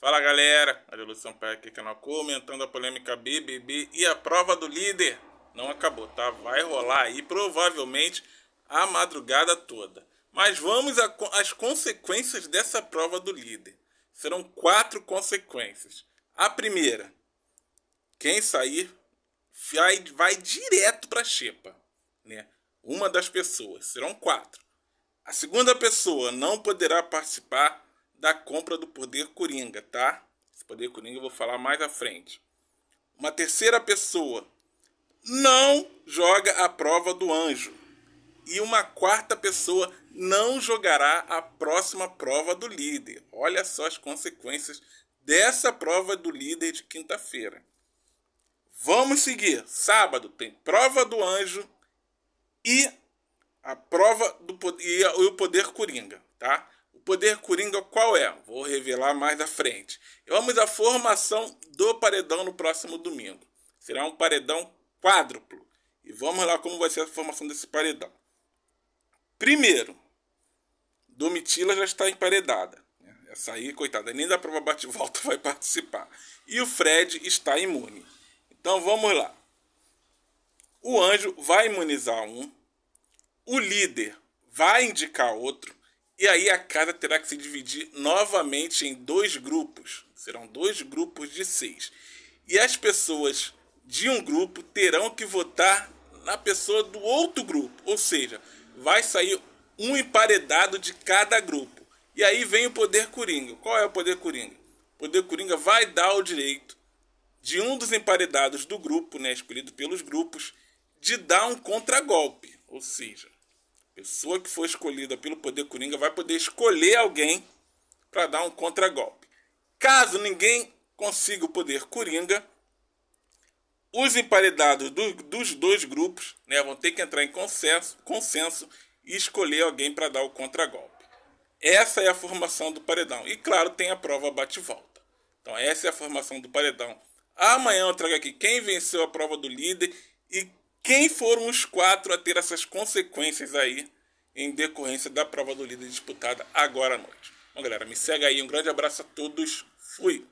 Fala galera, a Arilu pé aqui, canal comentando a polêmica BBB e a prova do líder. Não acabou, tá? Vai rolar aí provavelmente a madrugada toda. Mas vamos às consequências dessa prova do líder. Serão quatro consequências. A primeira, quem sair vai, vai direto para Xepa, né? Uma das pessoas, serão quatro. A segunda pessoa não poderá participar da compra do poder coringa, tá? Esse poder coringa eu vou falar mais à frente. Uma terceira pessoa não joga a prova do anjo. E uma quarta pessoa não jogará a próxima prova do líder. Olha só as consequências dessa prova do líder de quinta-feira. Vamos seguir. Sábado tem prova do anjo e a prova do e o poder coringa, tá? O poder coringa qual é? Vou revelar mais à frente. Vamos à formação do paredão no próximo domingo. Será um paredão quádruplo. E vamos lá como vai ser a formação desse paredão. Primeiro, Domitila já está emparedada. Essa aí, coitada, nem da prova bate-volta vai participar. E o Fred está imune. Então vamos lá. O anjo vai imunizar um, o líder vai indicar outro, e aí a casa terá que se dividir novamente em dois grupos. Serão dois grupos de seis. E as pessoas de um grupo terão que votar na pessoa do outro grupo. Ou seja, vai sair um emparedado de cada grupo. E aí vem o poder coringa. Qual é o poder coringa? O poder coringa vai dar o direito de um dos emparedados do grupo, né, escolhido pelos grupos, de dar um contragolpe. Ou seja, pessoa que for escolhida pelo poder coringa vai poder escolher alguém para dar um contragolpe. Caso ninguém consiga o poder coringa, os emparedados do, dos dois grupos né, vão ter que entrar em consenso, consenso e escolher alguém para dar o contragolpe. Essa é a formação do paredão. E claro, tem a prova bate-volta. Então, essa é a formação do paredão. Amanhã eu trago aqui quem venceu a prova do líder e quem foram os quatro a ter essas consequências aí em decorrência da prova do líder disputada agora à noite. Bom, galera, me segue aí. Um grande abraço a todos. Fui!